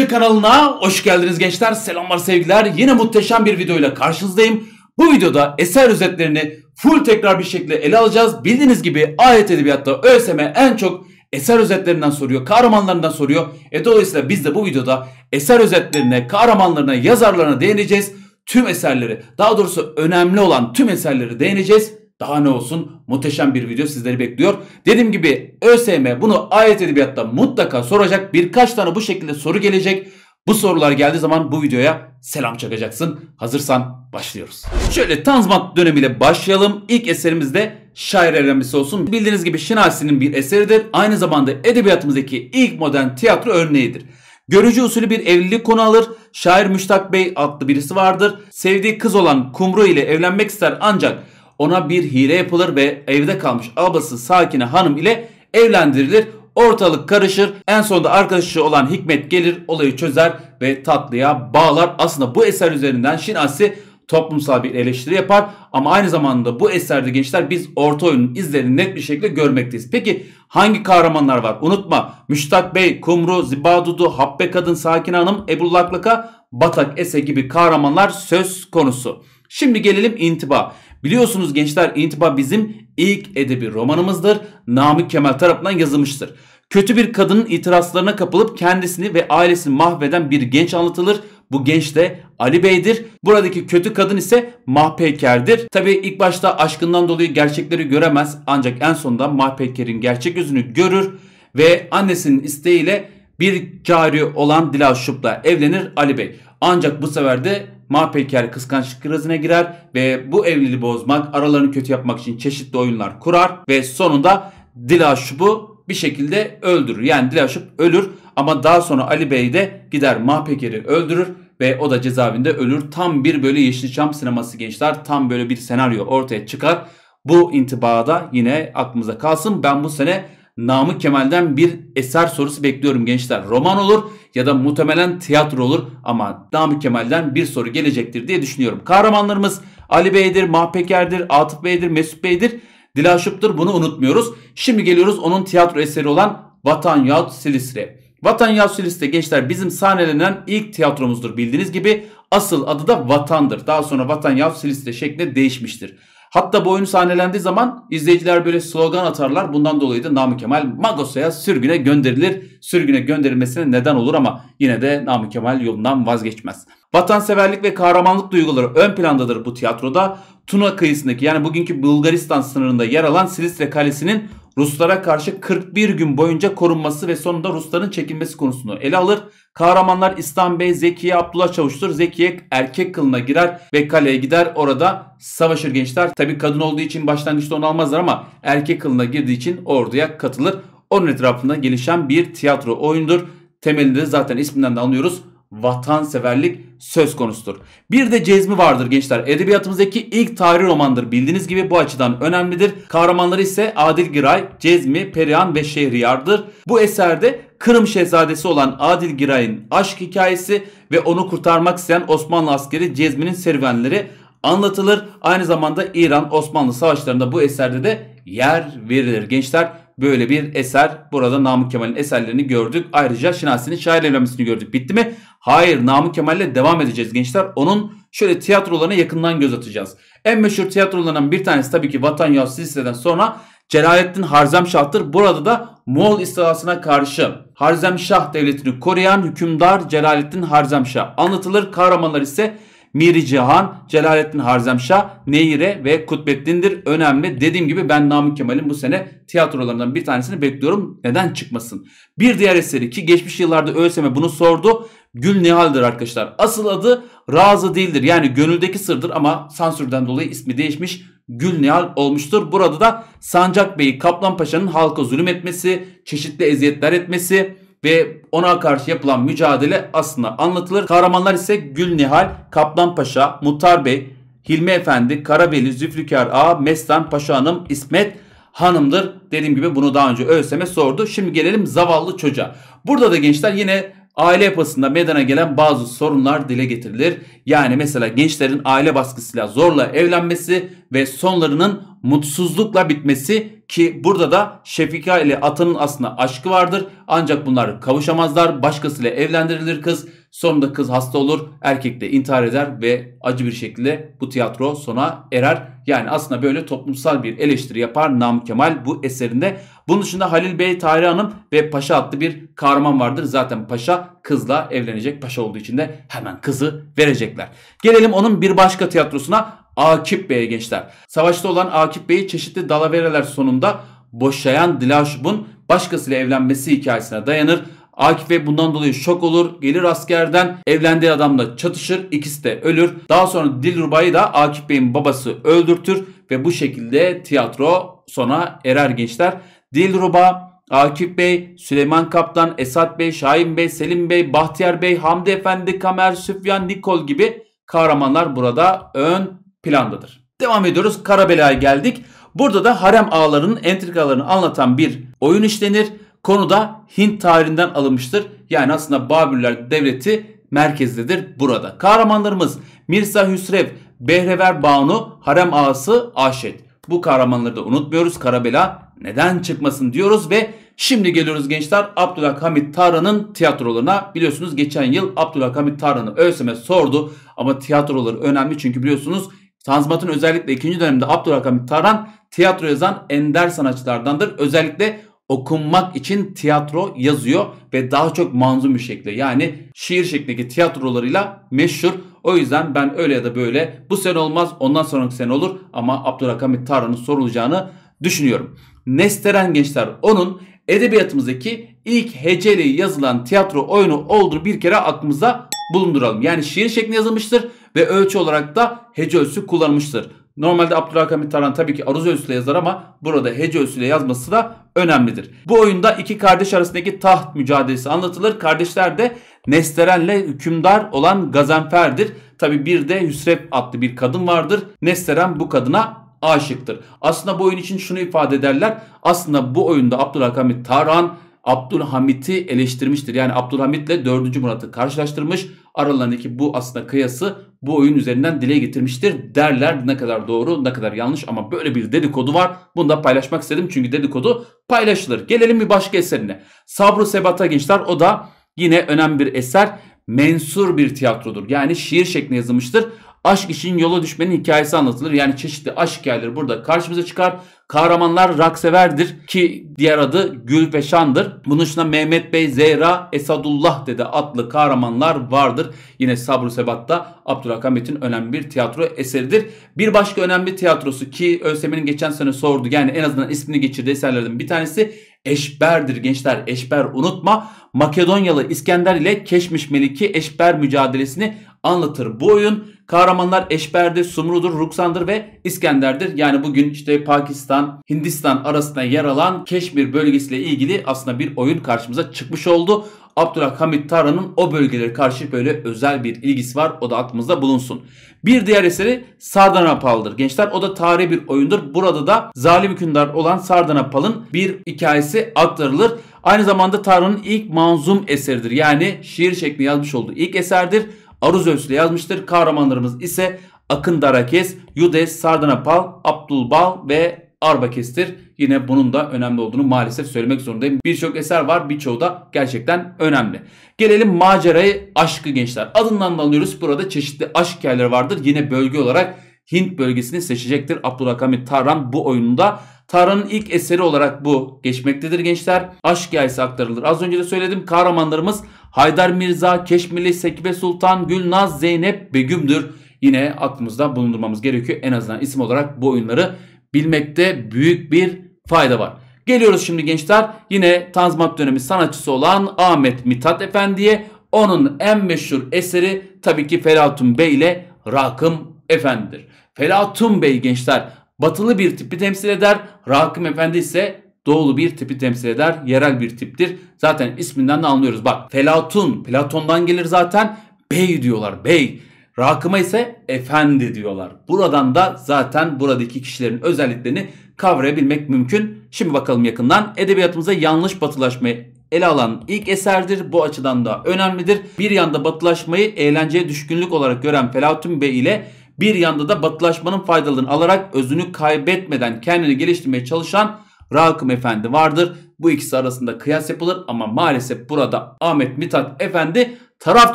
Teknoloji kanalına hoş geldiniz gençler. Selamlar sevgiler. Yine muhteşem bir videoyla karşınızdayım. Bu videoda eser özetlerini full tekrar bir şekilde ele alacağız. Bildiğiniz gibi ayet edebiyatta ÖSM en çok eser özetlerinden soruyor, kahramanlarından soruyor. E dolayısıyla biz de bu videoda eser özetlerine, kahramanlarına, yazarlarına değineceğiz. Tüm eserleri, daha doğrusu önemli olan tüm eserleri değineceğiz. Daha ne olsun muhteşem bir video sizleri bekliyor. Dediğim gibi ÖSYM bunu ayet edebiyatta mutlaka soracak. Birkaç tane bu şekilde soru gelecek. Bu sorular geldiği zaman bu videoya selam çakacaksın. Hazırsan başlıyoruz. Şöyle Tanzimat dönemiyle başlayalım. İlk eserimiz de şair evlenmesi olsun. Bildiğiniz gibi Şinasi'nin bir eseridir. Aynı zamanda edebiyatımızdaki ilk modern tiyatro örneğidir. Görücü usulü bir evlilik konu alır. Şair Müştak Bey adlı birisi vardır. Sevdiği kız olan Kumru ile evlenmek ister ancak ona bir hile yapılır ve evde kalmış ablası Sakine Hanım ile evlendirilir. Ortalık karışır. En sonunda arkadaşı olan Hikmet gelir, olayı çözer ve tatlıya bağlar. Aslında bu eser üzerinden Şinasi toplumsal bir eleştiri yapar ama aynı zamanda bu eserde gençler biz orta oyunun izlerini net bir şekilde görmekteyiz. Peki hangi kahramanlar var? Unutma Müştak Bey, Kumru, Zibadudu, Dudu, Habbe Kadın, Sakin Hanım, Ebu Laklaka, Batak Ese gibi kahramanlar söz konusu. Şimdi gelelim intiba. Biliyorsunuz gençler İntiba bizim ilk edebi romanımızdır. Namık Kemal tarafından yazılmıştır. Kötü bir kadının itirazlarına kapılıp kendisini ve ailesini mahveden bir genç anlatılır. Bu genç de Ali Bey'dir. Buradaki kötü kadın ise Mahpeyker'dir. Tabi ilk başta aşkından dolayı gerçekleri göremez ancak en sonunda Mahpeyker'in gerçek yüzünü görür ve annesinin isteğiyle bir cari olan Dilaşup'la evlenir Ali Bey. Ancak bu sefer de Mahpeyker kıskançlık krizine girer ve bu evliliği bozmak, aralarını kötü yapmak için çeşitli oyunlar kurar ve sonunda Dilaşup'u bir şekilde öldürür. Yani Dilaşup ölür ama daha sonra Ali Bey de gider Mahpeker'i öldürür ve o da cezaevinde ölür. Tam bir böyle Yeşilçam sineması gençler tam böyle bir senaryo ortaya çıkar. Bu intibada yine aklımıza kalsın. Ben bu sene Namık Kemal'den bir eser sorusu bekliyorum gençler. Roman olur ya da muhtemelen tiyatro olur ama Namık Kemal'den bir soru gelecektir diye düşünüyorum. Kahramanlarımız Ali Bey'dir, Mahpeker'dir, Atıf Bey'dir, Mesut Bey'dir, Dilaşup'tur bunu unutmuyoruz. Şimdi geliyoruz onun tiyatro eseri olan Vatan yahut Silistre. Vatan yahut Silistre gençler bizim sahnelenen ilk tiyatromuzdur bildiğiniz gibi. Asıl adı da Vatan'dır. Daha sonra Vatan yahut Silistre şeklinde değişmiştir. Hatta bu oyun sahnelendiği zaman izleyiciler böyle slogan atarlar. Bundan dolayı da Namık Kemal Magosa'ya sürgüne gönderilir. Sürgüne gönderilmesine neden olur ama yine de Namık Kemal yolundan vazgeçmez. Vatanseverlik ve kahramanlık duyguları ön plandadır bu tiyatroda. Tuna kıyısındaki yani bugünkü Bulgaristan sınırında yer alan Silistre Kalesi'nin Ruslara karşı 41 gün boyunca korunması ve sonunda Rusların çekilmesi konusunu ele alır. Kahramanlar İslam Bey Zekiye Abdullah Çavuş'tur. Zekiye erkek kılına girer ve kaleye gider. Orada savaşır gençler. Tabi kadın olduğu için başlangıçta onu almazlar ama erkek kılına girdiği için orduya katılır. Onun etrafında gelişen bir tiyatro oyundur. Temelinde zaten isminden de anlıyoruz vatanseverlik söz konusudur. Bir de cezmi vardır gençler. Edebiyatımızdaki ilk tarih romandır. Bildiğiniz gibi bu açıdan önemlidir. Kahramanları ise Adil Giray, Cezmi, Perihan ve Şehriyar'dır. Bu eserde Kırım şehzadesi olan Adil Giray'ın aşk hikayesi ve onu kurtarmak isteyen Osmanlı askeri Cezmi'nin serüvenleri anlatılır. Aynı zamanda İran-Osmanlı savaşlarında bu eserde de yer verilir. Gençler böyle bir eser. Burada Namık Kemal'in eserlerini gördük. Ayrıca Şinasi'nin şair evlenmesini gördük. Bitti mi? Hayır Namık Kemal'le devam edeceğiz gençler. Onun şöyle tiyatrolarına yakından göz atacağız. En meşhur tiyatrolarından bir tanesi tabii ki Vatan Yahut Silsile'den sonra Celalettin Harzemşah'tır. Burada da Moğol istilasına karşı Harzemşah devletini koruyan hükümdar Celalettin Harzemşah anlatılır. Kahramanlar ise Miri Cihan, Celalettin Harzemşah, Neyre ve Kutbettindir Önemli. Dediğim gibi ben Namık Kemal'in bu sene tiyatrolarından bir tanesini bekliyorum. Neden çıkmasın? Bir diğer eseri ki geçmiş yıllarda ÖSYM bunu sordu. Gül Nihal'dir arkadaşlar. Asıl adı Razı değildir. Yani gönüldeki sırdır ama sansürden dolayı ismi değişmiş. Gül Nihal olmuştur. Burada da Sancak Bey'i Kaplan Paşa'nın halka zulüm etmesi, çeşitli eziyetler etmesi, ve ona karşı yapılan mücadele aslında anlatılır. Kahramanlar ise Gül Nihal, Kaplan Paşa, Muhtar Bey, Hilmi Efendi, Karabeli, Zülfikar Ağa, Meslan Paşa Hanım, İsmet Hanım'dır. Dediğim gibi bunu daha önce ÖSM'e sordu. Şimdi gelelim zavallı çocuğa. Burada da gençler yine aile yapısında meydana gelen bazı sorunlar dile getirilir. Yani mesela gençlerin aile baskısıyla zorla evlenmesi ve sonlarının mutsuzlukla bitmesi ki burada da Şefika ile atanın aslında aşkı vardır. Ancak bunlar kavuşamazlar. Başkasıyla evlendirilir kız Sonunda kız hasta olur, erkek de intihar eder ve acı bir şekilde bu tiyatro sona erer. Yani aslında böyle toplumsal bir eleştiri yapar Nam Kemal bu eserinde. Bunun dışında Halil Bey Tahir Hanım ve Paşa adlı bir kahraman vardır. Zaten Paşa kızla evlenecek. Paşa olduğu için de hemen kızı verecekler. Gelelim onun bir başka tiyatrosuna Akip Bey'e gençler. Savaşta olan Akip Bey'i çeşitli dalavereler sonunda boşayan Dilaşub'un başkasıyla evlenmesi hikayesine dayanır. Akif Bey bundan dolayı şok olur. Gelir askerden evlendiği adamla çatışır. ikisi de ölür. Daha sonra Dilruba'yı da Akif Bey'in babası öldürtür ve bu şekilde tiyatro sona erer gençler. Dilruba, Akif Bey, Süleyman Kaptan, Esat Bey, Şahin Bey, Selim Bey, Bahtiyar Bey, Hamdi Efendi, Kamer, Süfyan, Nikol gibi kahramanlar burada ön plandadır. Devam ediyoruz. Karabela'ya geldik. Burada da harem ağlarının entrikalarını anlatan bir oyun işlenir. Konu da Hint tarihinden alınmıştır. Yani aslında Babürler devleti merkezdedir burada. Kahramanlarımız Mirza Hüsrev, Behrever Banu, Harem Ağası, Aşet. Bu kahramanları da unutmuyoruz. Karabela neden çıkmasın diyoruz ve şimdi geliyoruz gençler Abdülhamit Tarhan'ın tiyatrolarına. Biliyorsunuz geçen yıl Abdülhamit Tarhan'ı ÖSYM sordu ama tiyatroları önemli çünkü biliyorsunuz Tanzimat'ın özellikle ikinci dönemde Abdülhamit Tarhan tiyatro yazan ender sanatçılardandır. Özellikle okunmak için tiyatro yazıyor ve daha çok manzum bir şekilde yani şiir şeklindeki tiyatrolarıyla meşhur. O yüzden ben öyle ya da böyle bu sene olmaz ondan sonraki sene olur ama Abdülhakamit Tarhan'ın sorulacağını düşünüyorum. Nesteren Gençler onun edebiyatımızdaki ilk heceli yazılan tiyatro oyunu olduğu bir kere aklımıza bulunduralım. Yani şiir şeklinde yazılmıştır ve ölçü olarak da hece ölçüsü kullanmıştır. Normalde Abdülhakamit Tarhan tabii ki aruz ölçüsüyle yazar ama burada hece ölçüsüyle yazması da önemlidir. Bu oyunda iki kardeş arasındaki taht mücadelesi anlatılır. Kardeşler de Nesteren'le hükümdar olan Gazenferdir. Tabi bir de Hüsrep adlı bir kadın vardır. Nesteren bu kadına aşıktır. Aslında bu oyun için şunu ifade ederler. Aslında bu oyunda Abdülhakamit Tarhan Abdülhamit'i eleştirmiştir. Yani Abdülhamit'le 4. Murat'ı karşılaştırmış. Aralarındaki bu aslında kıyası bu oyun üzerinden dile getirmiştir derler. Ne kadar doğru ne kadar yanlış ama böyle bir dedikodu var. Bunu da paylaşmak istedim çünkü dedikodu paylaşılır. Gelelim bir başka eserine. Sabru Sebat'a gençler o da yine önemli bir eser. Mensur bir tiyatrodur. Yani şiir şeklinde yazılmıştır aşk için yola düşmenin hikayesi anlatılır. Yani çeşitli aşk hikayeleri burada karşımıza çıkar. Kahramanlar rakseverdir ki diğer adı Gülpeşandır. Bunun dışında Mehmet Bey, Zehra, Esadullah dede adlı kahramanlar vardır. Yine Sabr-ı Sebat'ta Abdurrahman Metin önemli bir tiyatro eseridir. Bir başka önemli tiyatrosu ki ÖSYM'nin geçen sene sordu yani en azından ismini geçirdiği eserlerden bir tanesi Eşber'dir gençler. Eşber unutma. Makedonyalı İskender ile Keşmiş Meliki Eşber mücadelesini anlatır. Bu oyun kahramanlar Eşber'dir, Sumru'dur, Ruksan'dır ve İskender'dir. Yani bugün işte Pakistan, Hindistan arasında yer alan Keşmir bölgesiyle ilgili aslında bir oyun karşımıza çıkmış oldu. Abdülhamit Tara'nın o bölgelere karşı böyle özel bir ilgisi var. O da aklımızda bulunsun. Bir diğer eseri Sardanapal'dır. Gençler o da tarihi bir oyundur. Burada da zalim hükümdar olan Sardanapal'ın bir hikayesi aktarılır. Aynı zamanda Tara'nın ilk manzum eseridir. Yani şiir şekli yazmış olduğu ilk eserdir. Aruz Önsül'e yazmıştır. Kahramanlarımız ise Akın Darakes, Yudes, Sardanapal, Abdulbal ve Arbakes'tir. Yine bunun da önemli olduğunu maalesef söylemek zorundayım. Birçok eser var birçoğu da gerçekten önemli. Gelelim macerayı aşkı gençler. Adından da anlıyoruz burada çeşitli aşk hikayeleri vardır. Yine bölge olarak Hint bölgesini seçecektir. Abdülhakamit Tarran bu oyunda Tarın ilk eseri olarak bu geçmektedir gençler. Aşk hikayesi aktarılır. Az önce de söyledim kahramanlarımız Haydar Mirza, Keşmili, Sekibe Sultan, Gülnaz, Zeynep, Begüm'dür. Yine aklımızda bulundurmamız gerekiyor. En azından isim olarak bu oyunları bilmekte büyük bir fayda var. Geliyoruz şimdi gençler yine Tanzimat dönemi sanatçısı olan Ahmet Mithat Efendi'ye. Onun en meşhur eseri tabii ki Felatun Bey ile Rakım Efendi'dir. Felatun Bey gençler batılı bir tipi temsil eder. Rakım Efendi ise doğulu bir tipi temsil eder. Yerel bir tiptir. Zaten isminden de anlıyoruz. Bak Felatun, Platon'dan gelir zaten. Bey diyorlar, bey. Rakıma ise efendi diyorlar. Buradan da zaten buradaki kişilerin özelliklerini kavrayabilmek mümkün. Şimdi bakalım yakından. Edebiyatımıza yanlış batılaşmayı ele alan ilk eserdir. Bu açıdan da önemlidir. Bir yanda batılaşmayı eğlenceye düşkünlük olarak gören Felatun Bey ile bir yanda da batılaşmanın faydalarını alarak özünü kaybetmeden kendini geliştirmeye çalışan Rakım Efendi vardır. Bu ikisi arasında kıyas yapılır ama maalesef burada Ahmet Mithat Efendi taraf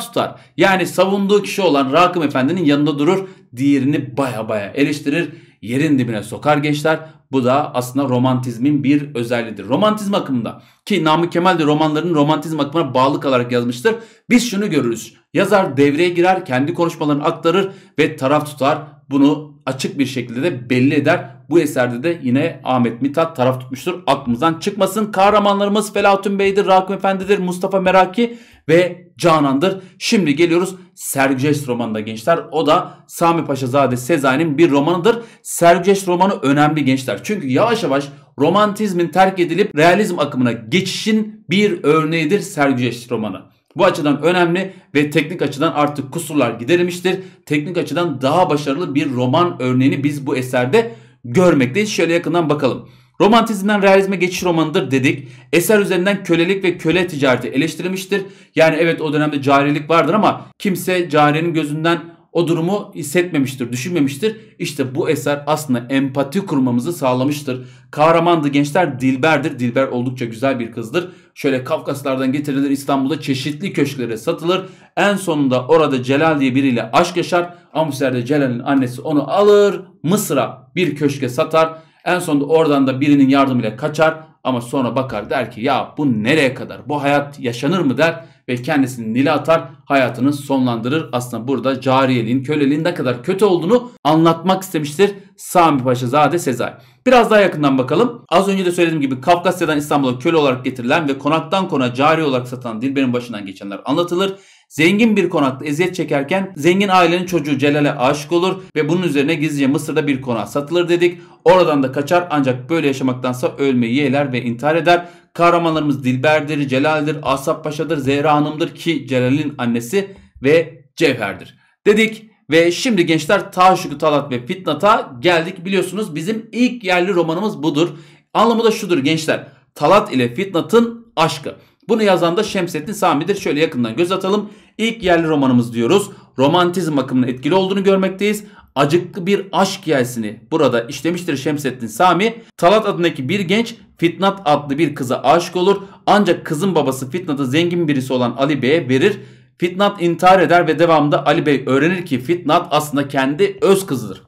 tutar. Yani savunduğu kişi olan Rakım Efendi'nin yanında durur. Diğerini baya baya eleştirir yerin dibine sokar gençler. Bu da aslında romantizmin bir özelliğidir. Romantizm akımında ki Namık Kemal de romanlarının romantizm akımına bağlı kalarak yazmıştır. Biz şunu görürüz. Yazar devreye girer, kendi konuşmalarını aktarır ve taraf tutar. Bunu açık bir şekilde de belli eder. Bu eserde de yine Ahmet Mithat taraf tutmuştur. Aklımızdan çıkmasın. Kahramanlarımız Felahattin Bey'dir, Rakım Efendi'dir, Mustafa Meraki ve Canan'dır. Şimdi geliyoruz Sergüceş romanında gençler. O da Sami Paşa Zade Sezai'nin bir romanıdır. Sergüceş romanı önemli gençler. Çünkü yavaş yavaş romantizmin terk edilip realizm akımına geçişin bir örneğidir Sergüceş romanı. Bu açıdan önemli ve teknik açıdan artık kusurlar giderilmiştir. Teknik açıdan daha başarılı bir roman örneğini biz bu eserde görmekteyiz. Şöyle yakından bakalım. Romantizmden realizme geçiş romanıdır dedik. Eser üzerinden kölelik ve köle ticareti eleştirilmiştir. Yani evet o dönemde carilik vardır ama kimse carinin gözünden o durumu hissetmemiştir, düşünmemiştir. İşte bu eser aslında empati kurmamızı sağlamıştır. Kahramandı gençler Dilber'dir. Dilber oldukça güzel bir kızdır. Şöyle Kafkaslardan getirilir İstanbul'da çeşitli köşklere satılır. En sonunda orada Celal diye biriyle aşk yaşar. Ama Celal'in annesi onu alır Mısır'a bir köşke satar. En sonunda oradan da birinin yardımıyla kaçar ama sonra bakar der ki ya bu nereye kadar? Bu hayat yaşanır mı der ve kendisini nile atar hayatını sonlandırır. Aslında burada cariyeliğin, köleliğin ne kadar kötü olduğunu anlatmak istemiştir Sami Paşa Zade Sezai. Biraz daha yakından bakalım. Az önce de söylediğim gibi Kafkasya'dan İstanbul'a köle olarak getirilen ve konaktan kona cari olarak satan Dilber'in başından geçenler anlatılır. Zengin bir konakta eziyet çekerken zengin ailenin çocuğu Celal'e aşık olur ve bunun üzerine gizlice Mısır'da bir konağa satılır dedik. Oradan da kaçar ancak böyle yaşamaktansa ölmeyi yeğler ve intihar eder. Kahramanlarımız Dilber'dir, Celal'dir, Asap Paşa'dır, Zehra Hanım'dır ki Celal'in annesi ve Cevher'dir. Dedik ve şimdi gençler taşuk Talat ve Fitnat'a geldik. Biliyorsunuz bizim ilk yerli romanımız budur. Anlamı da şudur gençler. Talat ile Fitnat'ın aşkı. Bunu yazan da Şemsettin Sami'dir. Şöyle yakından göz atalım. İlk yerli romanımız diyoruz. Romantizm akımının etkili olduğunu görmekteyiz. Acıklı bir aşk hikayesini burada işlemiştir Şemsettin Sami. Talat adındaki bir genç Fitnat adlı bir kıza aşık olur. Ancak kızın babası Fitnat'ı zengin birisi olan Ali Bey'e verir. Fitnat intihar eder ve devamında Ali Bey öğrenir ki Fitnat aslında kendi öz kızıdır.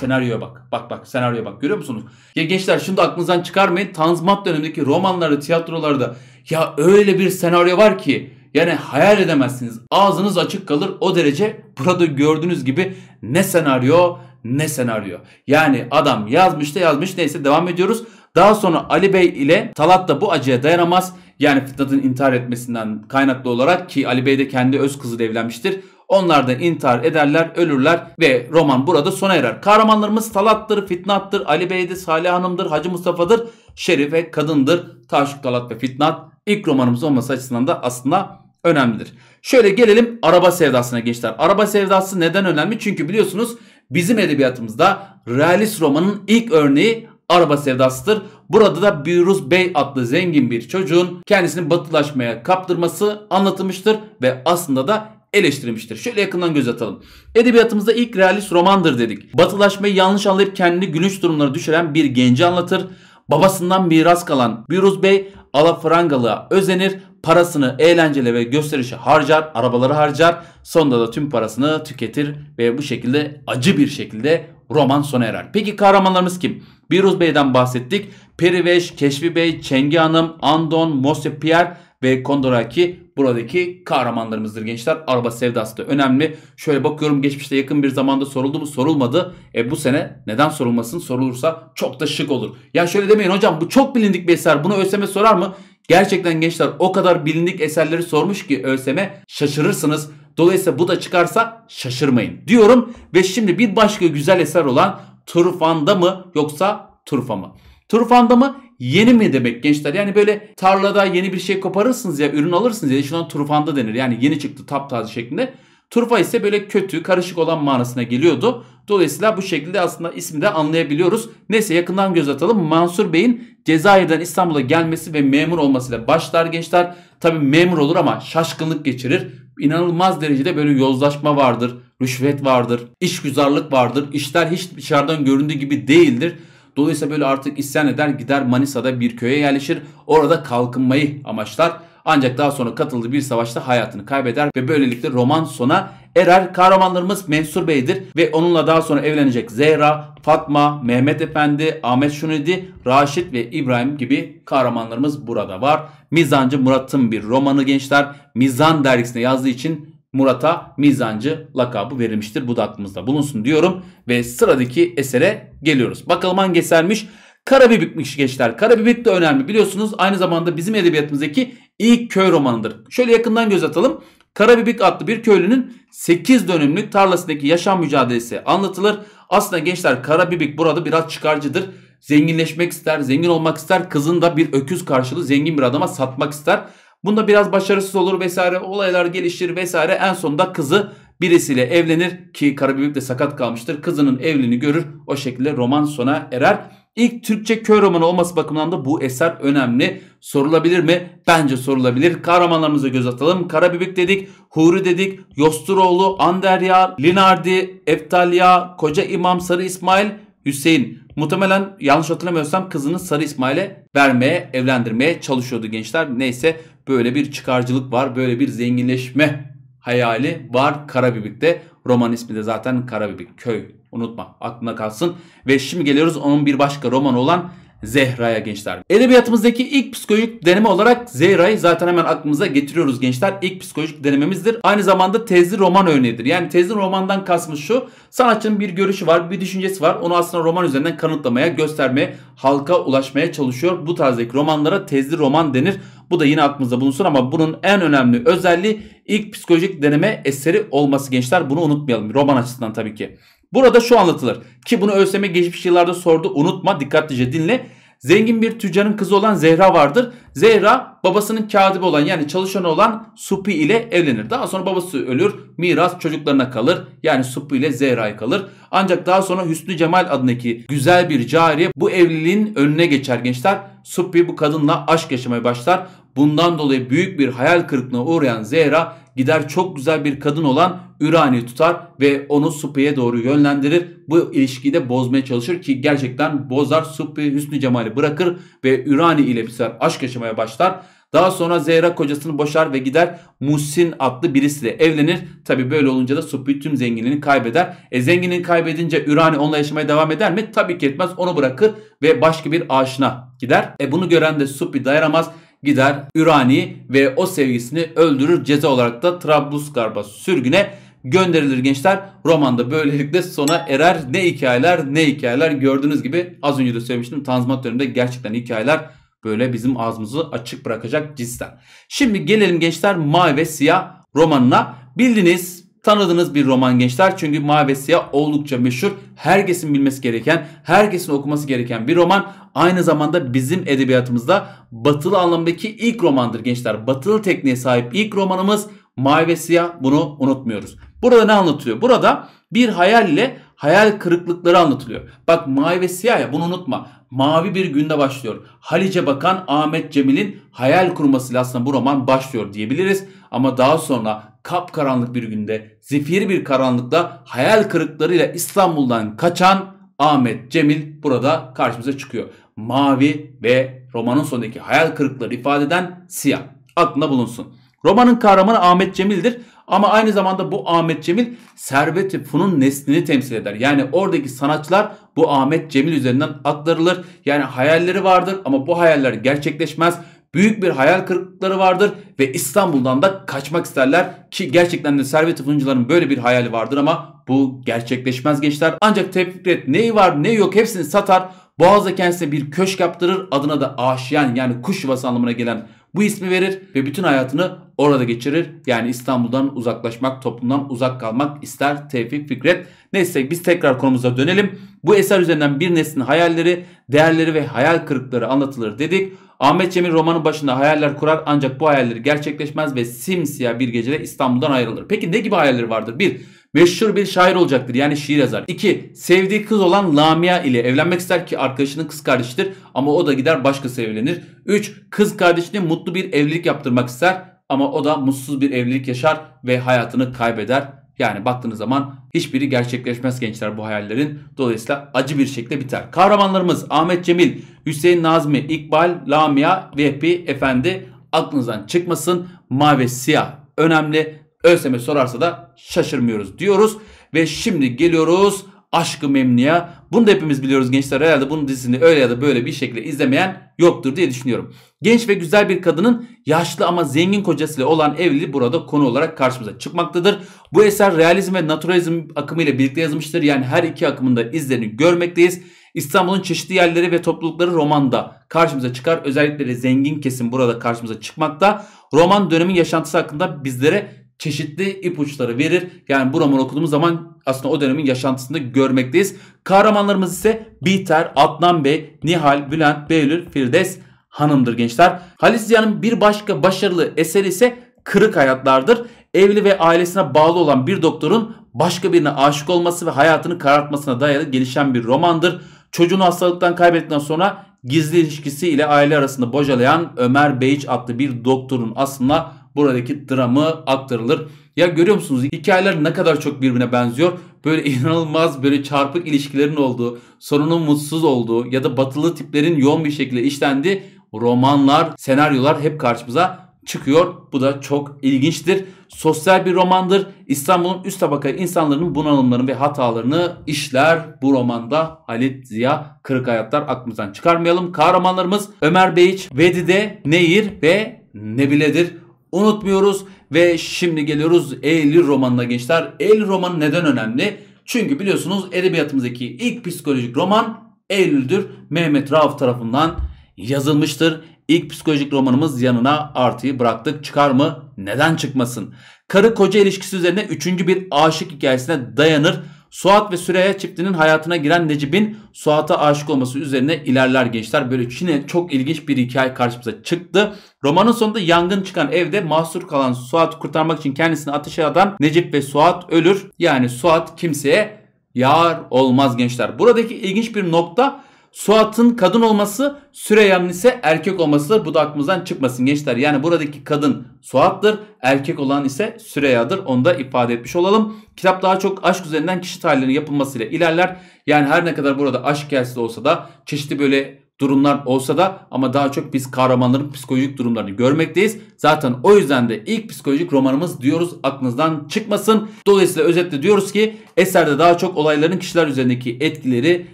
Senaryoya bak. Bak bak senaryoya bak. Görüyor musunuz? Ya gençler şimdi aklınızdan çıkarmayın. Tanzimat dönemindeki romanlarda, tiyatrolarda ya öyle bir senaryo var ki yani hayal edemezsiniz. Ağzınız açık kalır o derece. Burada gördüğünüz gibi ne senaryo ne senaryo. Yani adam yazmış da yazmış neyse devam ediyoruz. Daha sonra Ali Bey ile Talat da bu acıya dayanamaz. Yani Fitnat'ın intihar etmesinden kaynaklı olarak ki Ali Bey de kendi öz kızıyla evlenmiştir. Onlar da intihar ederler, ölürler ve roman burada sona erer. Kahramanlarımız Talat'tır, Fitnat'tır, Ali Bey'dir, Salih Hanım'dır, Hacı Mustafa'dır, Şerife Kadın'dır. Taşuk Talat ve Fitnat ilk romanımız olması açısından da aslında önemlidir. Şöyle gelelim araba sevdasına gençler. Araba sevdası neden önemli? Çünkü biliyorsunuz bizim edebiyatımızda realist romanın ilk örneği araba sevdasıdır. Burada da Büruz Bey adlı zengin bir çocuğun kendisini batılaşmaya kaptırması anlatılmıştır ve aslında da eleştirmiştir. Şöyle yakından göz atalım. Edebiyatımızda ilk realist romandır dedik. Batılaşmayı yanlış anlayıp kendini gülünç durumlara düşüren bir genci anlatır. Babasından miras kalan Büruz Bey alafrangalığa özenir, parasını eğlenceli ve gösterişe harcar, arabaları harcar, sonunda da tüm parasını tüketir ve bu şekilde acı bir şekilde roman sona erer. Peki kahramanlarımız kim? Biruz Bey'den bahsettik. Periveş, Keşfi Bey, Çengi Hanım, Andon, Mosya Pierre ve Kondoraki buradaki kahramanlarımızdır gençler. Araba sevdası da önemli. Şöyle bakıyorum geçmişte yakın bir zamanda soruldu mu sorulmadı. E bu sene neden sorulmasın sorulursa çok da şık olur. Ya şöyle demeyin hocam bu çok bilindik bir eser bunu ÖSM sorar mı? Gerçekten gençler o kadar bilindik eserleri sormuş ki ÖSM şaşırırsınız. Dolayısıyla bu da çıkarsa şaşırmayın diyorum. Ve şimdi bir başka güzel eser olan Turfan'da mı yoksa Turfa mı? Turfan'da mı? yeni mi demek gençler? Yani böyle tarlada yeni bir şey koparırsınız ya ürün alırsınız ya şuna turfanda denir. Yani yeni çıktı taptaze şeklinde. Turfa ise böyle kötü, karışık olan manasına geliyordu. Dolayısıyla bu şekilde aslında ismi de anlayabiliyoruz. Neyse yakından göz atalım. Mansur Bey'in Cezayir'den İstanbul'a gelmesi ve memur olmasıyla başlar gençler. Tabi memur olur ama şaşkınlık geçirir. İnanılmaz derecede böyle yozlaşma vardır, rüşvet vardır, işgüzarlık vardır. İşler hiç dışarıdan göründüğü gibi değildir. Dolayısıyla böyle artık isyan eder gider Manisa'da bir köye yerleşir. Orada kalkınmayı amaçlar. Ancak daha sonra katıldığı bir savaşta hayatını kaybeder ve böylelikle roman sona erer. Kahramanlarımız Mensur Bey'dir ve onunla daha sonra evlenecek Zehra, Fatma, Mehmet Efendi, Ahmet Şunidi, Raşit ve İbrahim gibi kahramanlarımız burada var. Mizancı Murat'ın bir romanı gençler. Mizan dergisine yazdığı için Murat'a mizancı lakabı verilmiştir. Bu da aklımızda bulunsun diyorum ve sıradaki esere geliyoruz. Bakalım hangi esermiş? Karabibikmiş gençler. Karabibik de önemli biliyorsunuz. Aynı zamanda bizim edebiyatımızdaki ilk köy romanıdır. Şöyle yakından göz atalım. Karabibik adlı bir köylünün 8 dönümlük tarlasındaki yaşam mücadelesi anlatılır. Aslında gençler Karabibik burada biraz çıkarcıdır. Zenginleşmek ister, zengin olmak ister. Kızını da bir öküz karşılığı zengin bir adama satmak ister. Bunda biraz başarısız olur vesaire olaylar gelişir vesaire en sonunda kızı birisiyle evlenir ki Karabibik de sakat kalmıştır. Kızının evliliğini görür o şekilde roman sona erer. İlk Türkçe köy romanı olması bakımından da bu eser önemli. Sorulabilir mi? Bence sorulabilir. Kahramanlarımıza göz atalım. Karabibik dedik, Huri dedik, Yosturoğlu, Anderya, Linardi, Eftalya, Koca İmam, Sarı İsmail, Hüseyin. Muhtemelen yanlış hatırlamıyorsam kızını Sarı İsmail'e vermeye, evlendirmeye çalışıyordu gençler. Neyse böyle bir çıkarcılık var, böyle bir zenginleşme hayali var Karabibik'te. Roman ismi de zaten Karabibik köy. Unutma aklına kalsın. Ve şimdi geliyoruz onun bir başka romanı olan Zehra'ya gençler. Edebiyatımızdaki ilk psikolojik deneme olarak Zehra'yı zaten hemen aklımıza getiriyoruz gençler. İlk psikolojik denememizdir. Aynı zamanda tezli roman örneğidir. Yani tezli romandan kasmış şu. Sanatçının bir görüşü var, bir düşüncesi var. Onu aslında roman üzerinden kanıtlamaya, göstermeye, halka ulaşmaya çalışıyor. Bu tarzdaki romanlara tezli roman denir. Bu da yine aklınızda bulunsun ama bunun en önemli özelliği ilk psikolojik deneme eseri olması gençler. Bunu unutmayalım. Roman açısından tabii ki. Burada şu anlatılır ki bunu ÖSYM geçmiş yıllarda sordu. Unutma dikkatlice dinle. Zengin bir tüccarın kızı olan Zehra vardır. Zehra babasının katibi olan yani çalışanı olan Supi ile evlenir. Daha sonra babası ölür. Miras çocuklarına kalır. Yani Supi ile Zehra'ya kalır. Ancak daha sonra Hüsnü Cemal adındaki güzel bir cariye bu evliliğin önüne geçer gençler. Supi bu kadınla aşk yaşamaya başlar. Bundan dolayı büyük bir hayal kırıklığına uğrayan Zehra gider çok güzel bir kadın olan Ürani tutar ve onu Suppi'ye doğru yönlendirir. Bu ilişkiyi de bozmaya çalışır ki gerçekten bozar Suppi Hüsnü Cemal'i bırakır ve Ürani ile bir sefer aşk yaşamaya başlar. Daha sonra Zehra kocasını boşar ve gider Musin adlı birisiyle evlenir. Tabi böyle olunca da Suppi tüm zenginliğini kaybeder. E zenginliğini kaybedince Ürani onunla yaşamaya devam eder mi? Tabii ki etmez. Onu bırakır ve başka bir aşına gider. E bunu gören de Suppi dayanamaz gider Ürani ve o sevgisini öldürür ceza olarak da Trablusgarp'a sürgüne gönderilir gençler. Romanda böylelikle sona erer. Ne hikayeler ne hikayeler gördüğünüz gibi az önce de söylemiştim Tanzimat döneminde gerçekten hikayeler böyle bizim ağzımızı açık bırakacak cinsten. Şimdi gelelim gençler Mavi ve Siyah romanına. Bildiğiniz tanıdığınız bir roman gençler. Çünkü Mavi Siyah oldukça meşhur. Herkesin bilmesi gereken, herkesin okuması gereken bir roman. Aynı zamanda bizim edebiyatımızda batılı anlamdaki ilk romandır gençler. Batılı tekniğe sahip ilk romanımız Mavi ve Siyah bunu unutmuyoruz. Burada ne anlatılıyor? Burada bir hayalle hayal kırıklıkları anlatılıyor. Bak mavi ve siyah ya bunu unutma. Mavi bir günde başlıyor. Halice Bakan Ahmet Cemil'in hayal kurmasıyla aslında bu roman başlıyor diyebiliriz. Ama daha sonra kapkaranlık bir günde, zifiri bir karanlıkta hayal kırıklarıyla İstanbul'dan kaçan Ahmet Cemil burada karşımıza çıkıyor. Mavi ve romanın sonundaki hayal kırıkları ifade eden siyah. Aklında bulunsun. Romanın kahramanı Ahmet Cemil'dir ama aynı zamanda bu Ahmet Cemil Servet-i Fun'un neslini temsil eder. Yani oradaki sanatçılar bu Ahmet Cemil üzerinden aktarılır. Yani hayalleri vardır ama bu hayaller gerçekleşmez büyük bir hayal kırıklıkları vardır ve İstanbul'dan da kaçmak isterler ki gerçekten de Servet Fıncıların böyle bir hayali vardır ama bu gerçekleşmez gençler. Ancak Tevfik neyi var ne yok hepsini satar. Boğaz'da kendisine bir köşk yaptırır adına da Aşiyan yani kuş yuvası anlamına gelen bu ismi verir ve bütün hayatını orada geçirir. Yani İstanbul'dan uzaklaşmak, toplumdan uzak kalmak ister Tevfik Fikret. Neyse biz tekrar konumuza dönelim. Bu eser üzerinden bir neslin hayalleri, değerleri ve hayal kırıkları anlatılır dedik. Ahmet Cemil romanın başında hayaller kurar ancak bu hayalleri gerçekleşmez ve simsiyah bir gecede İstanbul'dan ayrılır. Peki ne gibi hayalleri vardır? 1. Meşhur bir şair olacaktır yani şiir yazar. 2. Sevdiği kız olan Lamia ile evlenmek ister ki arkadaşının kız kardeşidir ama o da gider başka evlenir. 3. Kız kardeşine mutlu bir evlilik yaptırmak ister ama o da mutsuz bir evlilik yaşar ve hayatını kaybeder. Yani baktığınız zaman hiçbiri gerçekleşmez gençler bu hayallerin. Dolayısıyla acı bir şekilde biter. Kahramanlarımız Ahmet Cemil, Hüseyin Nazmi, İkbal, Lamia, Vehbi, Efendi aklınızdan çıkmasın. Mavi siyah önemli. ÖSM sorarsa da şaşırmıyoruz diyoruz. Ve şimdi geliyoruz Aşkı Memnu'ya. Bunu da hepimiz biliyoruz gençler. Herhalde bunun dizisini öyle ya da böyle bir şekilde izlemeyen yoktur diye düşünüyorum. Genç ve güzel bir kadının yaşlı ama zengin kocasıyla olan evliliği burada konu olarak karşımıza çıkmaktadır. Bu eser realizm ve naturalizm akımı ile birlikte yazmıştır. Yani her iki akımında izlerini görmekteyiz. İstanbul'un çeşitli yerleri ve toplulukları romanda karşımıza çıkar. Özellikle de zengin kesim burada karşımıza çıkmakta. Roman dönemin yaşantısı hakkında bizlere çeşitli ipuçları verir. Yani bu roman okuduğumuz zaman aslında o dönemin yaşantısında görmekteyiz. Kahramanlarımız ise Biter, Adnan Bey, Nihal, Bülent, Beylül, Firdevs hanımdır gençler. Halis Ziya'nın bir başka başarılı eseri ise Kırık Hayatlardır. Evli ve ailesine bağlı olan bir doktorun başka birine aşık olması ve hayatını karartmasına dayalı gelişen bir romandır. Çocuğunu hastalıktan kaybettikten sonra gizli ilişkisi ile aile arasında bocalayan Ömer Beyç adlı bir doktorun aslında buradaki dramı aktarılır. Ya görüyor musunuz hikayeler ne kadar çok birbirine benziyor. Böyle inanılmaz böyle çarpık ilişkilerin olduğu, sonunun mutsuz olduğu ya da batılı tiplerin yoğun bir şekilde işlendi romanlar, senaryolar hep karşımıza çıkıyor. Bu da çok ilginçtir. Sosyal bir romandır. İstanbul'un üst tabaka insanların bunalımlarını ve hatalarını işler bu romanda Halit Ziya Kırık Hayatlar aklımızdan çıkarmayalım. Kahramanlarımız Ömer Beyiç, Vedide, Nehir ve Nebile'dir unutmuyoruz. Ve şimdi geliyoruz Eylül romanına gençler. Eylül romanı neden önemli? Çünkü biliyorsunuz edebiyatımızdaki ilk psikolojik roman Eylül'dür. Mehmet Rauf tarafından yazılmıştır. İlk psikolojik romanımız yanına artıyı bıraktık. Çıkar mı? Neden çıkmasın? Karı koca ilişkisi üzerine üçüncü bir aşık hikayesine dayanır. Suat ve Süreyya çiftinin hayatına giren Necip'in Suat'a aşık olması üzerine ilerler gençler. Böyle yine çok ilginç bir hikaye karşımıza çıktı. Romanın sonunda yangın çıkan evde mahsur kalan Suat kurtarmak için kendisini ateşe atan Necip ve Suat ölür. Yani Suat kimseye yar olmaz gençler. Buradaki ilginç bir nokta Suat'ın kadın olması, Süreyyan'ın ise erkek olmasıdır. Bu da aklımızdan çıkmasın gençler. Yani buradaki kadın Suat'tır, erkek olan ise Süreyya'dır. Onu da ifade etmiş olalım. Kitap daha çok aşk üzerinden kişi tarihlerinin yapılmasıyla ilerler. Yani her ne kadar burada aşk hikayesi olsa da çeşitli böyle durumlar olsa da ama daha çok biz kahramanların psikolojik durumlarını görmekteyiz. Zaten o yüzden de ilk psikolojik romanımız diyoruz aklınızdan çıkmasın. Dolayısıyla özetle diyoruz ki eserde daha çok olayların kişiler üzerindeki etkileri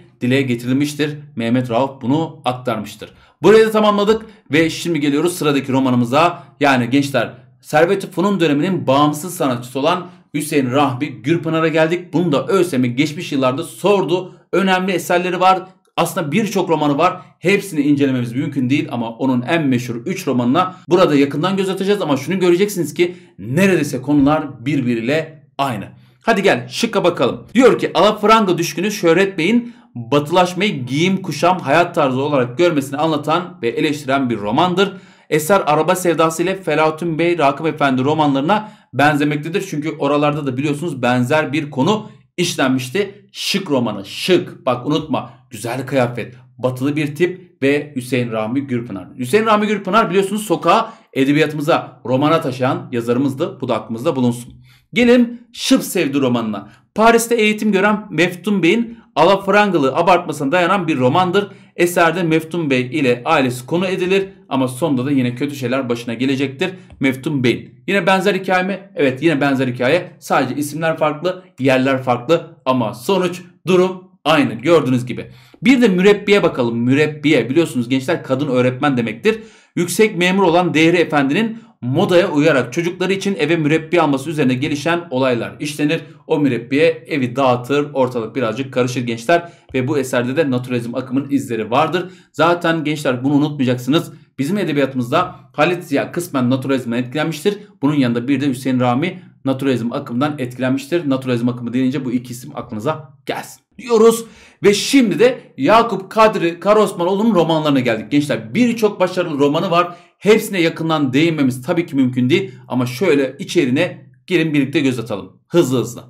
dile getirilmiştir. Mehmet Rauf bunu aktarmıştır. Burayı da tamamladık ve şimdi geliyoruz sıradaki romanımıza. Yani gençler Servet Fun'un döneminin bağımsız sanatçısı olan Hüseyin Rahbi Gürpınar'a geldik. Bunu da ÖSYM geçmiş yıllarda sordu. Önemli eserleri var. Aslında birçok romanı var. Hepsini incelememiz mümkün değil ama onun en meşhur 3 romanına burada yakından göz atacağız ama şunu göreceksiniz ki neredeyse konular birbiriyle aynı. Hadi gel şıkka bakalım. Diyor ki alafranga düşkünü Şöhret Bey'in batılaşmayı giyim kuşam hayat tarzı olarak görmesini anlatan ve eleştiren bir romandır. Eser araba sevdası ile Felahattin Bey Rakım Efendi romanlarına benzemektedir. Çünkü oralarda da biliyorsunuz benzer bir konu işlenmişti. Şık romanı şık bak unutma güzel kıyafet batılı bir tip ve Hüseyin Rami Gürpınar. Hüseyin Rami Gürpınar biliyorsunuz sokağa edebiyatımıza romana taşıyan yazarımızdı. Bu da aklımızda bulunsun. Gelelim Şıp Sevdi romanına. Paris'te eğitim gören Meftun Bey'in alafrangalı abartmasına dayanan bir romandır. Eserde Meftun Bey ile ailesi konu edilir ama sonunda da yine kötü şeyler başına gelecektir Meftun Bey. Yine benzer hikaye mi? Evet yine benzer hikaye. Sadece isimler farklı, yerler farklı ama sonuç, durum aynı gördüğünüz gibi. Bir de mürebbiye bakalım. Mürebbiye biliyorsunuz gençler kadın öğretmen demektir. Yüksek memur olan Değri Efendi'nin modaya uyarak çocukları için eve mürebbi alması üzerine gelişen olaylar işlenir. O mürebbiye evi dağıtır, ortalık birazcık karışır gençler ve bu eserde de naturalizm akımının izleri vardır. Zaten gençler bunu unutmayacaksınız. Bizim edebiyatımızda Halit Ziya kısmen naturalizmden etkilenmiştir. Bunun yanında bir de Hüseyin Rami naturalizm akımından etkilenmiştir. Naturalizm akımı deyince bu iki isim aklınıza gelsin diyoruz. Ve şimdi de Yakup Kadri Karaosmanoğlu'nun romanlarına geldik. Gençler birçok başarılı romanı var. Hepsine yakından değinmemiz tabii ki mümkün değil. Ama şöyle içeriğine gelin birlikte göz atalım. Hızlı hızlı.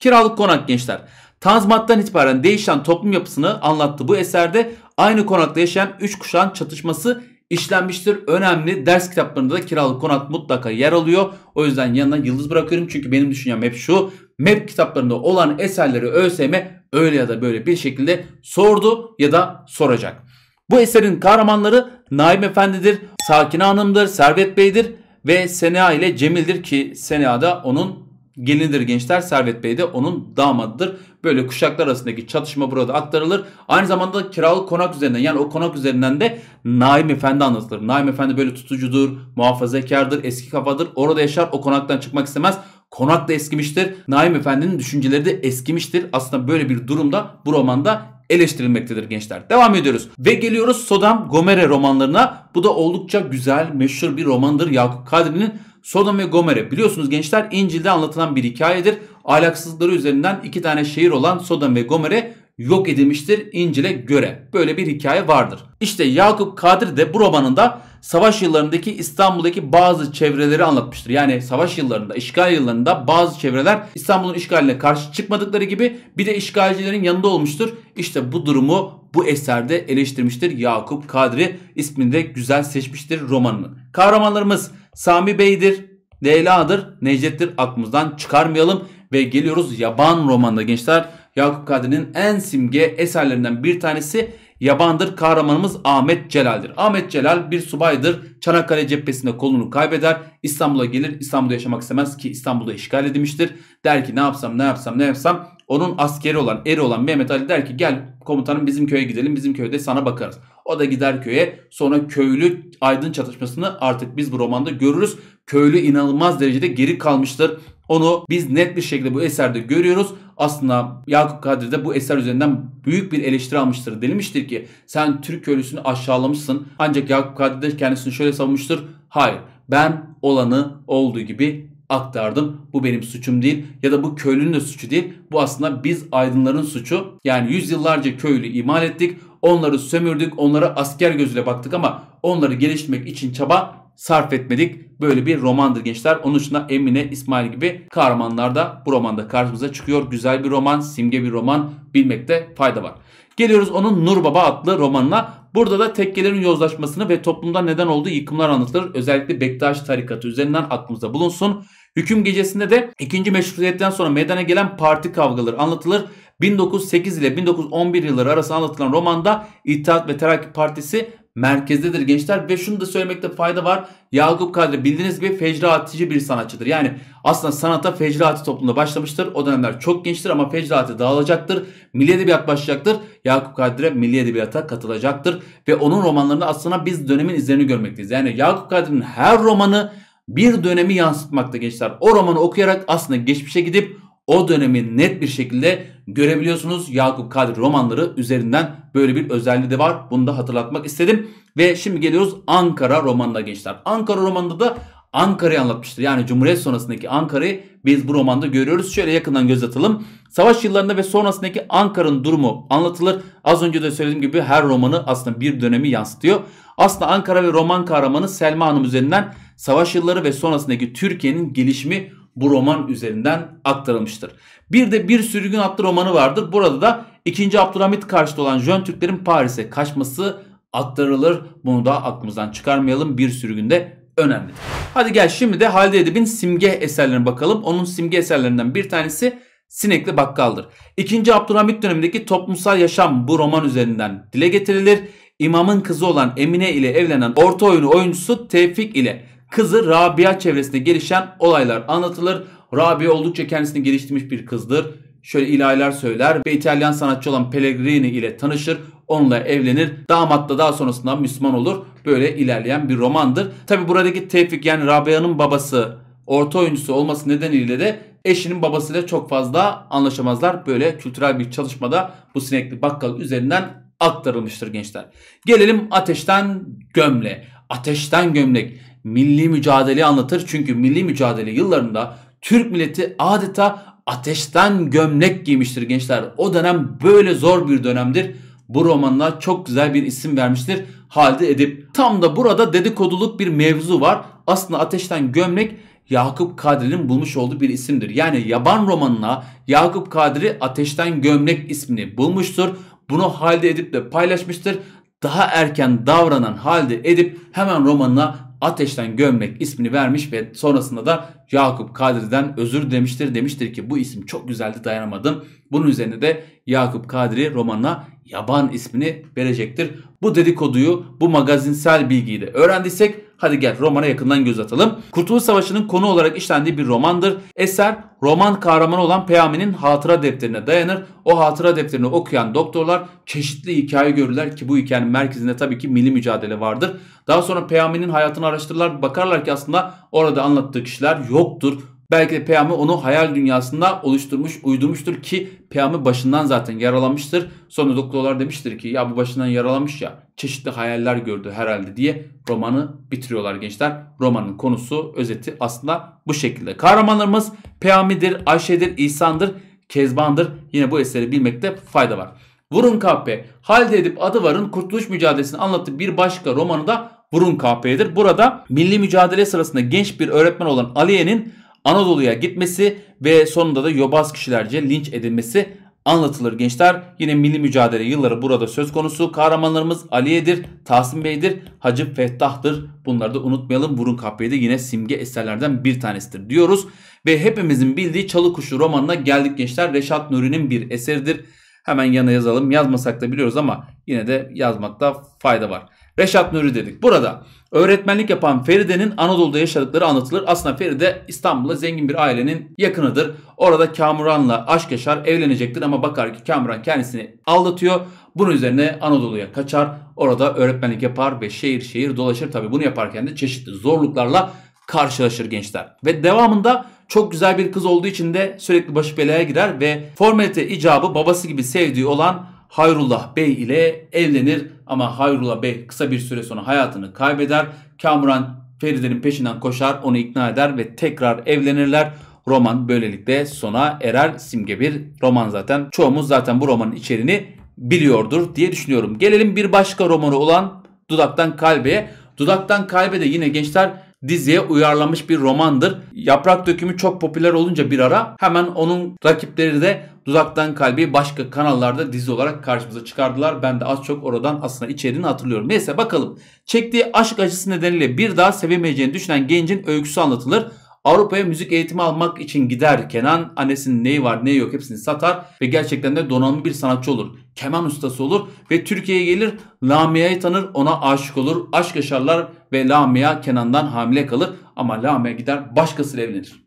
Kiralık konak gençler. Tanzimat'tan itibaren değişen toplum yapısını anlattı bu eserde aynı konakta yaşayan üç kuşağın çatışması işlenmiştir. Önemli ders kitaplarında da kiralık konut mutlaka yer alıyor. O yüzden yanına yıldız bırakıyorum. Çünkü benim düşüncem hep şu. MEP kitaplarında olan eserleri ÖSYM öyle ya da böyle bir şekilde sordu ya da soracak. Bu eserin kahramanları Naim Efendi'dir, Sakine Hanım'dır, Servet Bey'dir ve Sena ile Cemil'dir ki Sena da onun Gelinidir gençler Servet Bey de onun damadıdır. Böyle kuşaklar arasındaki çatışma burada aktarılır. Aynı zamanda kiralık konak üzerinden yani o konak üzerinden de Naim Efendi anlatılır. Naim Efendi böyle tutucudur, muhafazakardır, eski kafadır. Orada yaşar o konaktan çıkmak istemez. Konak da eskimiştir. Naim Efendi'nin düşünceleri de eskimiştir. Aslında böyle bir durumda bu romanda eleştirilmektedir gençler. Devam ediyoruz. Ve geliyoruz Sodom Gomere romanlarına. Bu da oldukça güzel, meşhur bir romandır. Yakup Kadri'nin Sodom ve Gomer'e biliyorsunuz gençler İncil'de anlatılan bir hikayedir. Ahlaksızlıkları üzerinden iki tane şehir olan Sodom ve Gomer'e yok edilmiştir İncil'e göre. Böyle bir hikaye vardır. İşte Yakup Kadri de bu romanında savaş yıllarındaki İstanbul'daki bazı çevreleri anlatmıştır. Yani savaş yıllarında, işgal yıllarında bazı çevreler İstanbul'un işgaline karşı çıkmadıkları gibi bir de işgalcilerin yanında olmuştur. İşte bu durumu bu eserde eleştirmiştir Yakup Kadri isminde güzel seçmiştir romanını. Kahramanlarımız Sami Bey'dir, Leyla'dır, Necdet'tir aklımızdan çıkarmayalım ve geliyoruz yaban romanına gençler. Yakup Kadri'nin en simge eserlerinden bir tanesi yabandır. Kahramanımız Ahmet Celal'dir. Ahmet Celal bir subaydır. Çanakkale cephesinde kolunu kaybeder. İstanbul'a gelir. İstanbul'da yaşamak istemez ki İstanbul'da işgal edilmiştir. Der ki ne yapsam ne yapsam ne yapsam. Onun askeri olan eri olan Mehmet Ali der ki gel komutanım bizim köye gidelim. Bizim köyde sana bakarız. O da gider köye. Sonra köylü aydın çatışmasını artık biz bu romanda görürüz köylü inanılmaz derecede geri kalmıştır. Onu biz net bir şekilde bu eserde görüyoruz. Aslında Yakup Kadri de bu eser üzerinden büyük bir eleştiri almıştır. Denilmiştir ki sen Türk köylüsünü aşağılamışsın. Ancak Yakup Kadri de kendisini şöyle savunmuştur. Hayır ben olanı olduğu gibi aktardım. Bu benim suçum değil ya da bu köylünün de suçu değil. Bu aslında biz aydınların suçu. Yani yüzyıllarca köylü imal ettik. Onları sömürdük, onlara asker gözüyle baktık ama onları geliştirmek için çaba sarf etmedik. Böyle bir romandır gençler. Onun için de Emine, İsmail gibi kahramanlar da bu romanda karşımıza çıkıyor. Güzel bir roman, simge bir roman bilmekte fayda var. Geliyoruz onun Nur Baba adlı romanına. Burada da tekkelerin yozlaşmasını ve toplumda neden olduğu yıkımlar anlatılır. Özellikle Bektaş tarikatı üzerinden aklımızda bulunsun. Hüküm gecesinde de 2. Meşrutiyet'ten sonra meydana gelen parti kavgaları anlatılır. 1908 ile 1911 yılları arası anlatılan romanda İttihat ve Terakki Partisi merkezdedir gençler. Ve şunu da söylemekte fayda var. Yakup Kadri bildiğiniz gibi fecraatici bir sanatçıdır. Yani aslında sanata fecraati toplumunda başlamıştır. O dönemler çok gençtir ama fecraati dağılacaktır. Milli Edebiyat başlayacaktır. Yakup Kadri Milli Edebiyat'a katılacaktır. Ve onun romanlarında aslında biz dönemin izlerini görmekteyiz. Yani Yakup Kadri'nin her romanı bir dönemi yansıtmakta gençler. O romanı okuyarak aslında geçmişe gidip o dönemi net bir şekilde görebiliyorsunuz. Yakup Kadri romanları üzerinden böyle bir özelliği de var. Bunu da hatırlatmak istedim. Ve şimdi geliyoruz Ankara romanına gençler. Ankara romanında da Ankara'yı anlatmıştır. Yani Cumhuriyet sonrasındaki Ankara'yı biz bu romanda görüyoruz. Şöyle yakından göz atalım. Savaş yıllarında ve sonrasındaki Ankara'nın durumu anlatılır. Az önce de söylediğim gibi her romanı aslında bir dönemi yansıtıyor. Aslında Ankara ve roman kahramanı Selma Hanım üzerinden savaş yılları ve sonrasındaki Türkiye'nin gelişimi bu roman üzerinden aktarılmıştır. Bir de Bir Sürgün adlı romanı vardır. Burada da 2. Abdülhamit karşıtı olan Jön Türklerin Paris'e kaçması aktarılır. Bunu da aklımızdan çıkarmayalım. Bir de önemli. Hadi gel şimdi de Halide Edip'in simge eserlerine bakalım. Onun simge eserlerinden bir tanesi Sinekli Bakkal'dır. İkinci Abdülhamit dönemindeki toplumsal yaşam bu roman üzerinden dile getirilir. İmamın kızı olan Emine ile evlenen orta oyunu oyuncusu Tevfik ile Kızı Rabia çevresinde gelişen olaylar anlatılır. Rabia oldukça kendisini geliştirmiş bir kızdır. Şöyle ilahiler söyler ve İtalyan sanatçı olan Pellegrini ile tanışır. Onunla evlenir. Damat da daha sonrasında Müslüman olur. Böyle ilerleyen bir romandır. Tabi buradaki Tevfik yani Rabia'nın babası orta oyuncusu olması nedeniyle de eşinin babasıyla çok fazla anlaşamazlar. Böyle kültürel bir çalışmada bu sinekli bakkal üzerinden aktarılmıştır gençler. Gelelim ateşten gömle. Ateşten gömlek milli mücadeleyi anlatır. Çünkü milli mücadele yıllarında Türk milleti adeta ateşten gömlek giymiştir gençler. O dönem böyle zor bir dönemdir. Bu romanla çok güzel bir isim vermiştir Halide Edip. Tam da burada dedikoduluk bir mevzu var. Aslında ateşten gömlek Yakup Kadri'nin bulmuş olduğu bir isimdir. Yani yaban romanına Yakup Kadri Ateşten Gömlek ismini bulmuştur. Bunu Halide Edip de paylaşmıştır. Daha erken davranan Halide Edip hemen romanına ateşten gömmek ismini vermiş ve sonrasında da Yakup Kadri'den özür demiştir. Demiştir ki bu isim çok güzeldi dayanamadım. Bunun üzerine de Yakup Kadri romanına yaban ismini verecektir. Bu dedikoduyu, bu magazinsel bilgiyi de öğrendiysek hadi gel romana yakından göz atalım. Kurtuluş Savaşı'nın konu olarak işlendiği bir romandır. Eser roman kahramanı olan Peyami'nin hatıra defterine dayanır. O hatıra defterini okuyan doktorlar çeşitli hikaye görürler ki bu hikayenin merkezinde tabii ki milli mücadele vardır. Daha sonra Peyami'nin hayatını araştırırlar bakarlar ki aslında orada anlattığı kişiler yoktur Belki de Peyami onu hayal dünyasında oluşturmuş, uydurmuştur ki Peyami başından zaten yaralanmıştır. Sonra doktorlar demiştir ki ya bu başından yaralanmış ya çeşitli hayaller gördü herhalde diye romanı bitiriyorlar gençler. Romanın konusu, özeti aslında bu şekilde. Kahramanlarımız Peyami'dir, Ayşe'dir, İhsan'dır, Kezban'dır. Yine bu eseri bilmekte fayda var. Vurun Kahpe, Halde Edip Adıvar'ın kurtuluş mücadelesini anlattığı bir başka romanı da Vurun Kahpe'dir. Burada milli mücadele sırasında genç bir öğretmen olan Aliye'nin Anadolu'ya gitmesi ve sonunda da yobaz kişilerce linç edilmesi anlatılır gençler. Yine milli mücadele yılları burada söz konusu. Kahramanlarımız Aliye'dir, Tahsin Bey'dir, Hacı Fettah'tır. Bunları da unutmayalım. Burun Kapı'yı da yine simge eserlerden bir tanesidir diyoruz. Ve hepimizin bildiği Çalı Kuşu romanına geldik gençler. Reşat Nuri'nin bir eseridir. Hemen yana yazalım. Yazmasak da biliyoruz ama yine de yazmakta fayda var. Reşat Nuri dedik. Burada öğretmenlik yapan Feride'nin Anadolu'da yaşadıkları anlatılır. Aslında Feride İstanbul'da zengin bir ailenin yakınıdır. Orada Kamuran'la aşk yaşar evlenecektir ama bakar ki Kamuran kendisini aldatıyor. Bunun üzerine Anadolu'ya kaçar. Orada öğretmenlik yapar ve şehir şehir dolaşır. Tabi bunu yaparken de çeşitli zorluklarla karşılaşır gençler. Ve devamında çok güzel bir kız olduğu için de sürekli başı belaya girer ve formalite icabı babası gibi sevdiği olan Hayrullah Bey ile evlenir ama Hayrullah Bey kısa bir süre sonra hayatını kaybeder. Kamuran Feride'nin peşinden koşar, onu ikna eder ve tekrar evlenirler. Roman böylelikle sona erer. Simge bir roman zaten. Çoğumuz zaten bu romanın içeriğini biliyordur diye düşünüyorum. Gelelim bir başka romanı olan Dudaktan Kalbe'ye. Dudaktan Kalbe de yine gençler diziye uyarlamış bir romandır. Yaprak dökümü çok popüler olunca bir ara hemen onun rakipleri de Dudaktan Kalbi başka kanallarda dizi olarak karşımıza çıkardılar. Ben de az çok oradan aslında içeriğini hatırlıyorum. Neyse bakalım. Çektiği aşk acısı nedeniyle bir daha sevemeyeceğini düşünen gencin öyküsü anlatılır. Avrupa'ya müzik eğitimi almak için gider Kenan. Annesinin neyi var neyi yok hepsini satar ve gerçekten de donanımlı bir sanatçı olur. Keman ustası olur ve Türkiye'ye gelir Lamia'yı tanır ona aşık olur. Aşk yaşarlar ve Lamia Kenan'dan hamile kalır ama Lamia gider başkasıyla evlenir.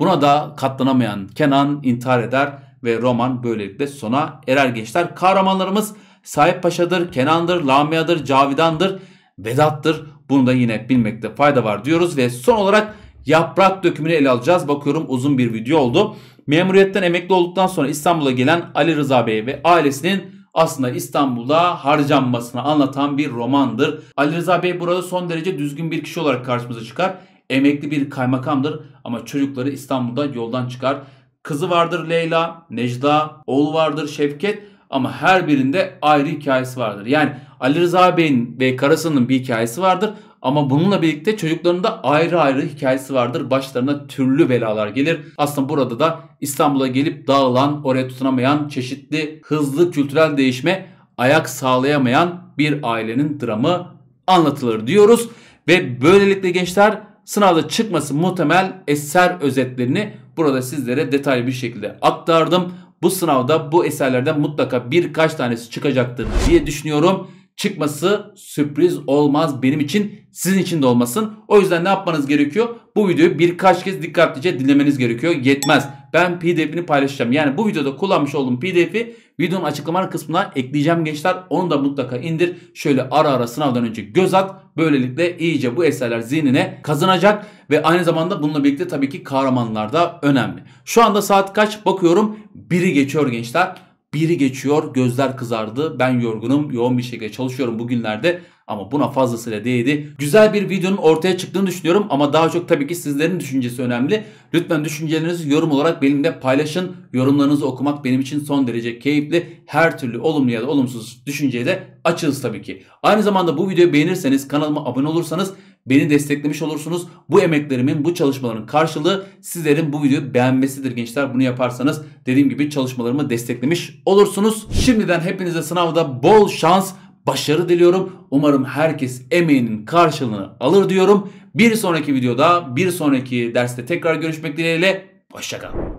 Buna da katlanamayan Kenan intihar eder ve roman böylelikle sona erer gençler. Kahramanlarımız Sahip Paşa'dır, Kenan'dır, Lamia'dır, Cavidan'dır, Vedat'tır. Bunu da yine bilmekte fayda var diyoruz ve son olarak yaprak dökümünü ele alacağız. Bakıyorum uzun bir video oldu. Memuriyetten emekli olduktan sonra İstanbul'a gelen Ali Rıza Bey ve ailesinin aslında İstanbul'da harcanmasını anlatan bir romandır. Ali Rıza Bey burada son derece düzgün bir kişi olarak karşımıza çıkar. Emekli bir kaymakamdır ama çocukları İstanbul'da yoldan çıkar. Kızı vardır Leyla, Necda, oğlu vardır Şevket ama her birinde ayrı hikayesi vardır. Yani Ali Rıza Bey'in ve karısının bir hikayesi vardır ama bununla birlikte çocukların da ayrı ayrı hikayesi vardır. Başlarına türlü belalar gelir. Aslında burada da İstanbul'a gelip dağılan, oraya tutunamayan, çeşitli hızlı kültürel değişme ayak sağlayamayan bir ailenin dramı anlatılır diyoruz. Ve böylelikle gençler sınavda çıkması muhtemel eser özetlerini burada sizlere detaylı bir şekilde aktardım. Bu sınavda bu eserlerden mutlaka birkaç tanesi çıkacaktır diye düşünüyorum çıkması sürpriz olmaz benim için sizin için de olmasın. O yüzden ne yapmanız gerekiyor? Bu videoyu birkaç kez dikkatlice dinlemeniz gerekiyor. Yetmez. Ben pdf'ini paylaşacağım. Yani bu videoda kullanmış olduğum pdf'i videonun açıklamalar kısmına ekleyeceğim gençler. Onu da mutlaka indir. Şöyle ara ara sınavdan önce göz at. Böylelikle iyice bu eserler zihnine kazanacak. Ve aynı zamanda bununla birlikte tabii ki kahramanlar da önemli. Şu anda saat kaç bakıyorum. Biri geçiyor gençler. Biri geçiyor gözler kızardı. Ben yorgunum yoğun bir şekilde çalışıyorum bugünlerde ama buna fazlasıyla değdi. Güzel bir videonun ortaya çıktığını düşünüyorum ama daha çok tabii ki sizlerin düşüncesi önemli. Lütfen düşüncelerinizi yorum olarak benimle paylaşın. Yorumlarınızı okumak benim için son derece keyifli. Her türlü olumlu ya da olumsuz düşünceye de açığız tabii ki. Aynı zamanda bu videoyu beğenirseniz kanalıma abone olursanız beni desteklemiş olursunuz. Bu emeklerimin, bu çalışmaların karşılığı sizlerin bu videoyu beğenmesidir gençler. Bunu yaparsanız dediğim gibi çalışmalarımı desteklemiş olursunuz. Şimdiden hepinize sınavda bol şans, başarı diliyorum. Umarım herkes emeğinin karşılığını alır diyorum. Bir sonraki videoda, bir sonraki derste tekrar görüşmek dileğiyle. Hoşçakalın.